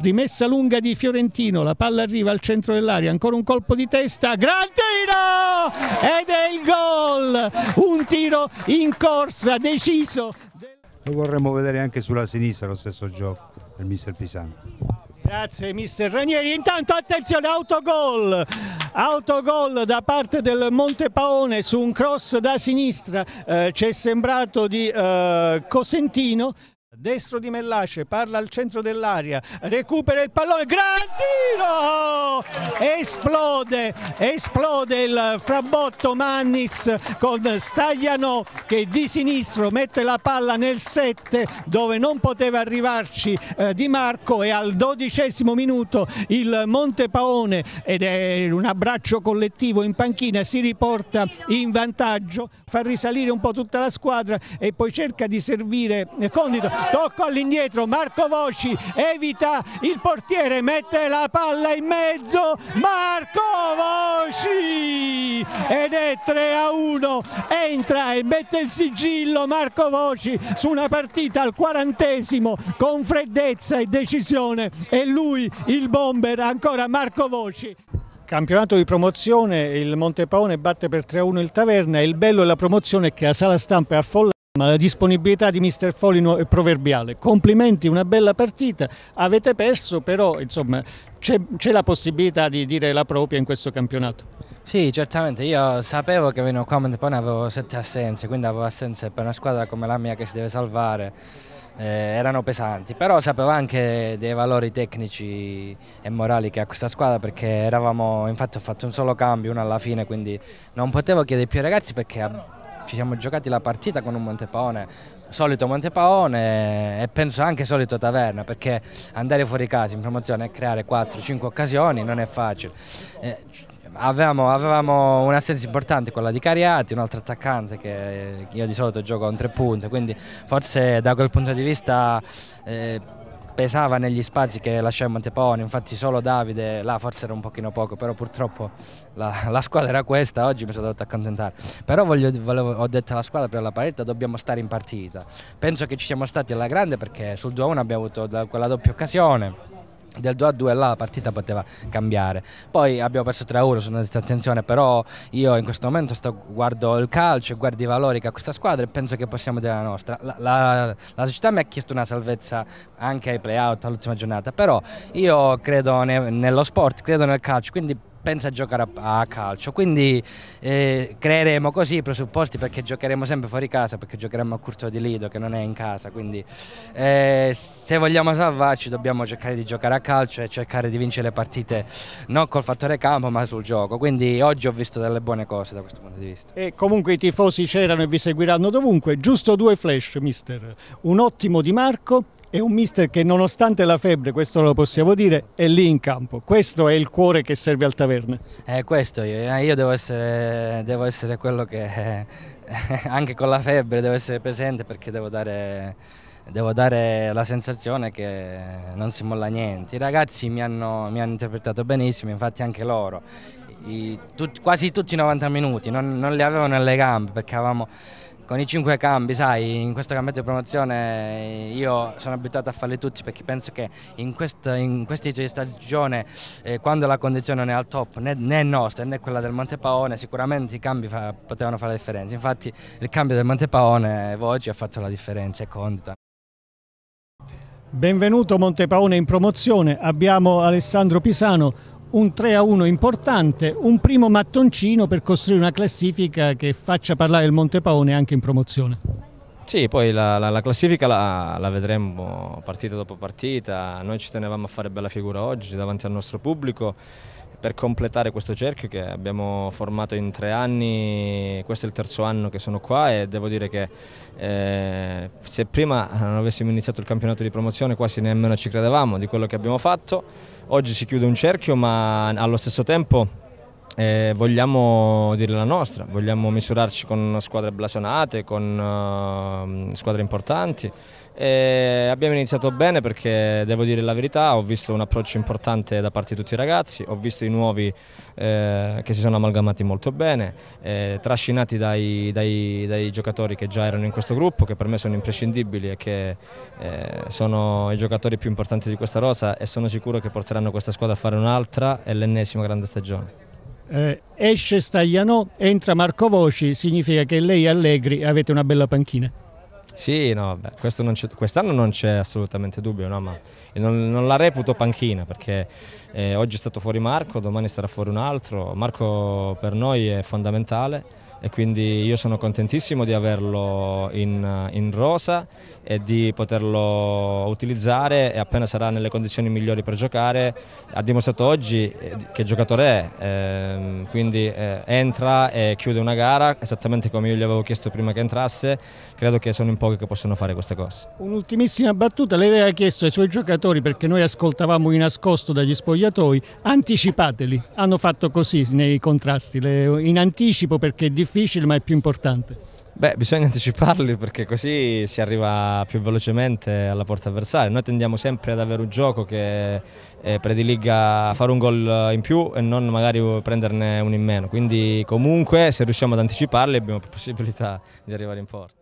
rimessa lunga di Fiorentino, la palla arriva al centro dell'aria, ancora un colpo di testa, gran tiro! Ed è il gol! Un tiro in corsa, deciso! Lo vorremmo vedere anche sulla sinistra lo stesso gioco del mister Pisano. Grazie mister Ranieri, intanto attenzione autogol, autogol da parte del Montepaone su un cross da sinistra, eh, ci è sembrato di eh, Cosentino destro di Mellace, parla al centro dell'aria, recupera il pallone, gran tiro! Esplode, esplode il frabotto Mannis con Stagliano che di sinistro mette la palla nel 7 dove non poteva arrivarci eh, Di Marco e al dodicesimo minuto il Montepaone ed è un abbraccio collettivo in panchina si riporta in vantaggio, fa risalire un po' tutta la squadra e poi cerca di servire eh, Condito tocco all'indietro, Marco Voci evita il portiere, mette la palla in mezzo, Marco Voci ed è 3 a 1, entra e mette il sigillo Marco Voci su una partita al quarantesimo con freddezza e decisione e lui il bomber ancora Marco Voci. Campionato di promozione, il Montepaone batte per 3-1 il Taverna e il bello della promozione è che la sala stampa è affollata. Ma la disponibilità di mister Folino è proverbiale. Complimenti, una bella partita. Avete perso, però insomma, c'è, la possibilità di dire la propria in questo campionato. Sì, certamente. Io sapevo che venivo qua a Montepone avevo sette assenze, quindi avevo assenze per una squadra come la mia che si deve salvare. Eh, erano pesanti, però sapevo anche dei valori tecnici e morali che ha questa squadra perché eravamo, infatti ho fatto un solo cambio, uno alla fine, quindi non potevo chiedere più ai ragazzi perché ci siamo giocati la partita con un Montepaone, solito Montepaone e penso anche solito Taverna, perché andare fuori casa in promozione e creare 4-5 occasioni non è facile. Eh, Avevamo, avevamo un'assenza importante, quella di Cariati, un altro attaccante che io di solito gioco con tre punte, quindi forse da quel punto di vista eh, pesava negli spazi che lasciò in Monteponi, infatti solo Davide, là forse era un pochino poco, però purtroppo la, la squadra era questa, oggi mi sono dovuto accontentare. Però voglio, volevo, ho detto alla squadra per la partita dobbiamo stare in partita, penso che ci siamo stati alla grande perché sul 2-1 abbiamo avuto quella doppia occasione del 2 a 2 là la partita poteva cambiare poi abbiamo perso 3 a 1 su una disattenzione però io in questo momento sto, guardo il calcio guardo i valori che ha questa squadra e penso che possiamo dire la nostra la, la, la società mi ha chiesto una salvezza anche ai play out all'ultima giornata però io credo ne, nello sport credo nel calcio quindi pensa a giocare a, a calcio, quindi eh, creeremo così i presupposti perché giocheremo sempre fuori casa, perché giocheremo a Curto di Lido che non è in casa, quindi eh, se vogliamo salvarci dobbiamo cercare di giocare a calcio e cercare di vincere le partite non col fattore campo ma sul gioco, quindi oggi ho visto delle buone cose da questo punto di vista. E comunque i tifosi c'erano e vi seguiranno dovunque, giusto due flash mister, un ottimo Di Marco e un mister che nonostante la febbre, questo lo possiamo dire, è lì in campo, questo è il cuore che serve al tavolo averne. Eh, questo io, eh, io devo, essere, devo essere quello che eh, anche con la febbre devo essere presente perché devo dare, devo dare la sensazione che non si molla niente. I ragazzi mi hanno, mi hanno interpretato benissimo, infatti anche loro. I, tut, quasi tutti i 90 minuti, non, non li avevano nelle gambe perché avevamo con i cinque cambi, sai, in questo campionato di promozione io sono abituato a farli tutti perché penso che in, questa, in questi giorni di stagione, eh, quando la condizione non è al top, né, né nostra né quella del Montepaone, sicuramente i cambi fa, potevano fare la differenza. Infatti il cambio del Montepaone oggi ha fatto la differenza è conta. Benvenuto Montepaone in promozione, abbiamo Alessandro Pisano, un 3 a 1 importante, un primo mattoncino per costruire una classifica che faccia parlare il Montepaone anche in promozione. Sì, poi la, la, la classifica la, la, vedremo partita dopo partita, noi ci tenevamo a fare bella figura oggi davanti al nostro pubblico per completare questo cerchio che abbiamo formato in tre anni, questo è il terzo anno che sono qua e devo dire che eh, se prima non avessimo iniziato il campionato di promozione quasi nemmeno ci credevamo di quello che abbiamo fatto, oggi si chiude un cerchio ma allo stesso tempo eh, vogliamo dire la nostra, vogliamo misurarci con squadre blasonate, con uh, squadre importanti. E abbiamo iniziato bene perché devo dire la verità, ho visto un approccio importante da parte di tutti i ragazzi, ho visto i nuovi eh, che si sono amalgamati molto bene, eh, trascinati dai, dai, dai, giocatori che già erano in questo gruppo, che per me sono imprescindibili e che eh, sono i giocatori più importanti di questa rosa e sono sicuro che porteranno questa squadra a fare un'altra e l'ennesima grande stagione eh, esce Stagliano, entra Marco Voci, significa che lei Allegri avete una bella panchina. Sì, no, beh, non quest'anno non c'è assolutamente dubbio, no, ma non, non, la reputo panchina perché eh, oggi è stato fuori Marco, domani sarà fuori un altro. Marco per noi è fondamentale e quindi io sono contentissimo di averlo in, in, rosa e di poterlo utilizzare e appena sarà nelle condizioni migliori per giocare ha dimostrato oggi eh, che giocatore è, eh, quindi eh, entra e chiude una gara esattamente come io gli avevo chiesto prima che entrasse, credo che sono in pochi che possono fare queste cose. Un'ultimissima battuta, lei aveva chiesto ai suoi giocatori perché noi ascoltavamo in nascosto dagli spogliatoi, anticipateli, hanno fatto così nei contrasti, in anticipo perché è difficile difficile ma è più importante? Beh, bisogna anticiparli perché così si arriva più velocemente alla porta avversaria. Noi tendiamo sempre ad avere un gioco che eh, prediliga fare un gol in più e non magari prenderne uno in meno. Quindi comunque se riusciamo ad anticiparli abbiamo più possibilità di arrivare in porta.